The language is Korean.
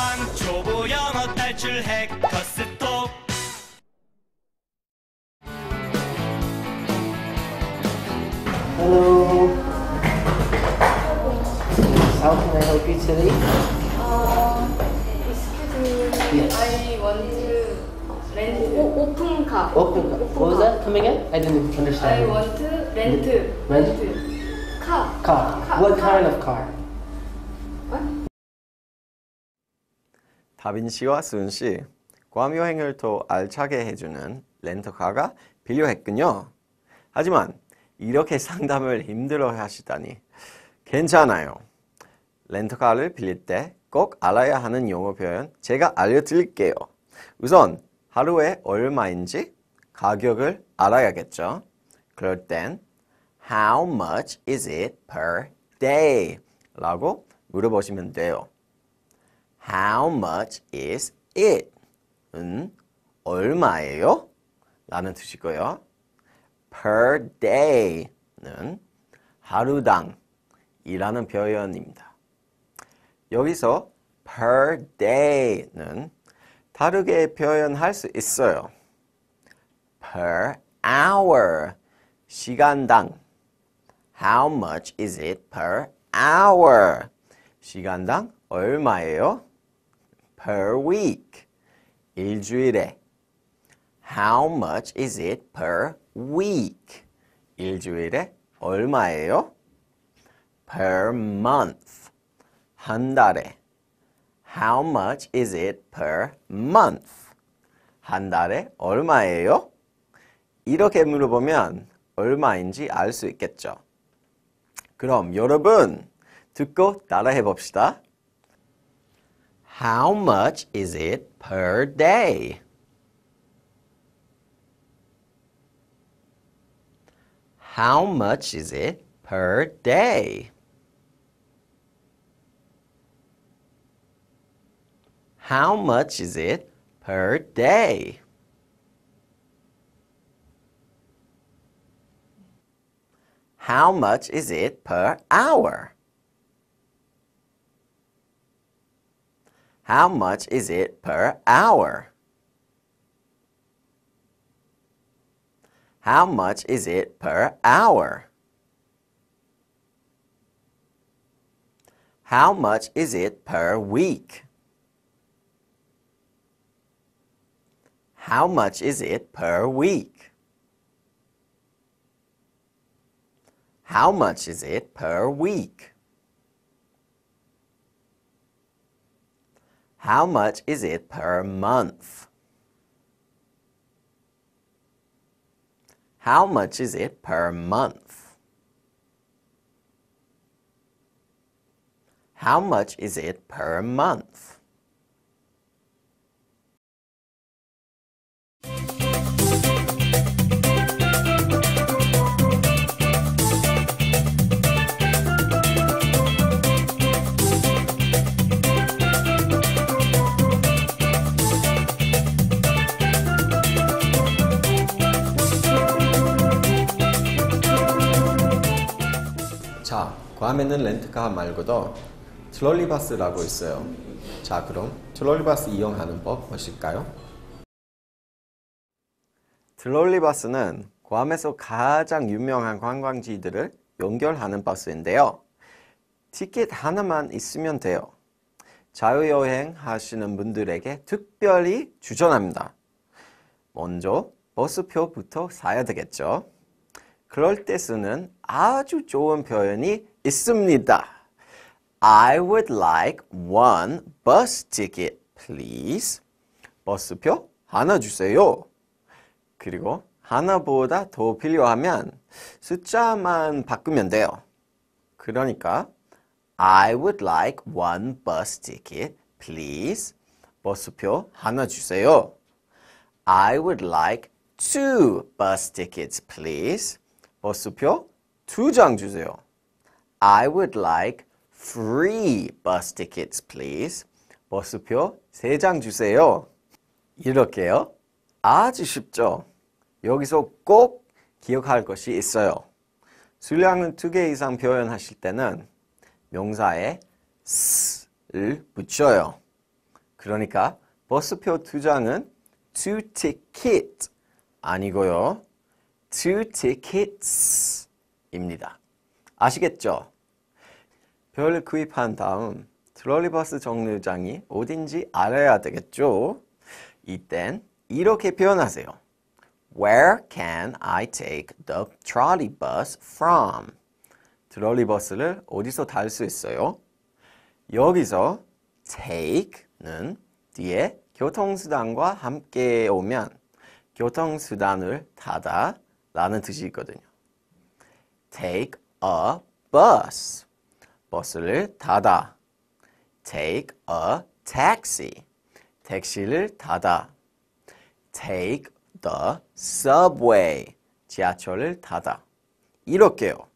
교환 초보 영어 탈출 해커스톡 Hello. How can I help you today? Uh, excuse me. Yes. I want to rent o- open car. Open car. What was that? Come again? I didn't understand. I you. want to rent. Rent. Car. Car. What kind of car? 다빈씨와 순시 과묘행을 더 알차게 해주는 렌터카가 필요했군요. 하지만 이렇게 상담을 힘들어 하시다니 괜찮아요. 렌터카를 빌릴 때 꼭 알아야 하는 용어 표현 제가 알려드릴게요. 우선 하루에 얼마인지 가격을 알아야겠죠. 그럴 땐 How much is it per day? 라고 물어보시면 돼요. How much is it? 은 얼마예요? 라는 뜻이고요. Per day는 하루당 이라는 표현입니다. 여기서 per day는 다르게 표현할 수 있어요. per hour 시간당 how much is it per hour 시간당 얼마예요? per week? 일주일에 How much is it per week? 일주일에 얼마예요? per month 한 달에 How much is it per month? 한 달에 얼마예요? 이렇게 물어보면 얼마인지 알 수 있겠죠. 그럼 여러분 듣고 따라해 봅시다. How much is it per day? How much is it per day? How much is it per day? How much is it per hour? How much is it per hour? How much is it per hour? How much is it per week? How much is it per week? How much is it per week? How much is it per month? How much is it per month? How much is it per month? 자, 괌에는 렌트카 말고도 트롤리바스라고 있어요. 자, 그럼 트롤리바스 이용하는 법 무엇일까요? 트롤리바스는 괌에서 가장 유명한 관광지들을 연결하는 버스인데요. 티켓 하나만 있으면 돼요. 자유여행 하시는 분들에게 특별히 추천합니다. 먼저 버스표부터 사야 되겠죠. 그럴 때 쓰는 아주 좋은 표현이 있습니다. I would like one bus ticket, please. 버스표 하나 주세요. 그리고 하나보다 더 필요하면 숫자만 바꾸면 돼요. 그러니까 I would like one bus ticket, please. 버스표 하나 주세요. I would like two bus tickets, please. 버스표 두 장 주세요. I would like free bus tickets, please. 버스표 세장 주세요. 이렇게요. 아주 쉽죠? 여기서 꼭 기억할 것이 있어요. 수량은 두개 이상 표현하실 때는 명사에 s를 붙여요. 그러니까 버스표 두 장은 two ticket 아니고요. two tickets입니다. 아시겠죠? 별 구입한 다음 트롤리버스 정류장이 어딘지 알아야 되겠죠? 이땐 이렇게 표현하세요. Where can I take the trolley bus from? 트롤리버스를 어디서 탈 수 있어요? 여기서 take는 뒤에 교통수단과 함께 오면 교통수단을 타다 라는 뜻이 있거든요. take a bus. 버스를 타다. take a taxi. 택시를 타다. take the subway. 지하철을 타다. 이렇게요.